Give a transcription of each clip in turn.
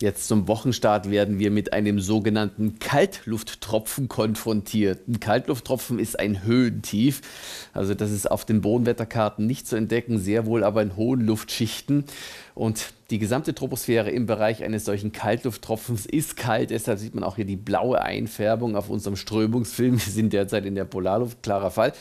Jetzt zum Wochenstart werden wir mit einem sogenannten Kaltlufttropfen konfrontiert. Ein Kaltlufttropfen ist ein Höhentief. Also das ist auf den Bodenwetterkarten nicht zu entdecken, sehr wohl aber in hohen Luftschichten. Und die gesamte Troposphäre im Bereich eines solchen Kaltlufttropfens ist kalt, deshalb sieht man auch hier die blaue Einfärbung auf unserem Strömungsfilm. Wir sind derzeit in der Polarluft, klarer Fall.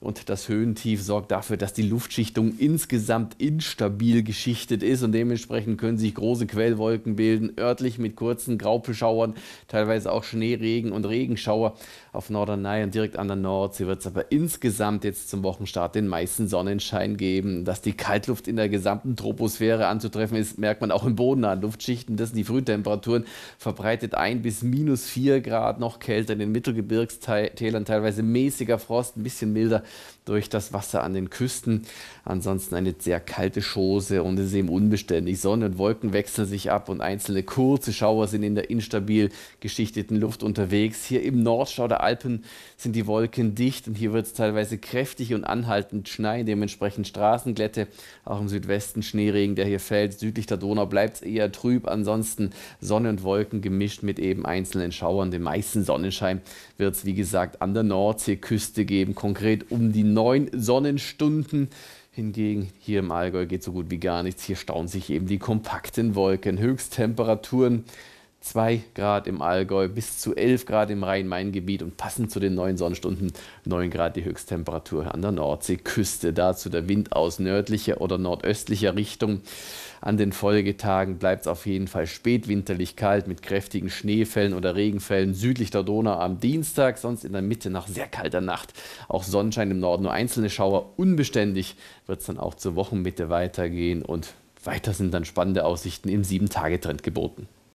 Und das Höhentief sorgt dafür, dass die Luftschichtung insgesamt instabil geschichtet ist und dementsprechend können sich große Quellwolken bilden, örtlich mit kurzen Graupelschauern, teilweise auch Schneeregen und Regenschauer auf Norderney und direkt an der Nordsee wird es aber insgesamt jetzt zum Wochenstart den meisten Sonnenschein geben. Dass die Kaltluft in der gesamten Troposphäre anzutreffen ist, merkt man auch im Boden an Luftschichten. Das sind die Frühtemperaturen, verbreitet ein bis minus vier Grad, noch kälter in den Mittelgebirgstälern, teilweise mäßiger Frost, ein bisschen milder durch das Wasser an den Küsten. Ansonsten eine sehr kalte Schose und es ist eben unbeständig. Sonne und Wolken wechseln sich ab und einzelne kurze Schauer sind in der instabil geschichteten Luft unterwegs. Hier im Nordschau der Alpen sind die Wolken dicht und hier wird es teilweise kräftig und anhaltend schneien, dementsprechend Straßenglätte. Auch im Südwesten Schneeregen, der hier fällt. Südlich der Donau bleibt es eher trüb. Ansonsten Sonne und Wolken gemischt mit eben einzelnen Schauern. Den meisten Sonnenschein wird es, wie gesagt, an der Nordseeküste geben, konkret um die neun Sonnenstunden. Hingegen hier im Allgäu geht so gut wie gar nichts. Hier stauen sich eben die kompakten Wolken. Höchsttemperaturen 2 Grad im Allgäu bis zu 11 Grad im Rhein-Main-Gebiet und passend zu den neuen Sonnenstunden 9 Grad die Höchsttemperatur an der Nordseeküste. Dazu der Wind aus nördlicher oder nordöstlicher Richtung. An den Folgetagen bleibt es auf jeden Fall spätwinterlich kalt mit kräftigen Schneefällen oder Regenfällen südlich der Donau am Dienstag, sonst in der Mitte nach sehr kalter Nacht. Auch Sonnenschein im Norden, nur einzelne Schauer. Unbeständig wird es dann auch zur Wochenmitte weitergehen und weiter sind dann spannende Aussichten im 7-Tage-Trend geboten.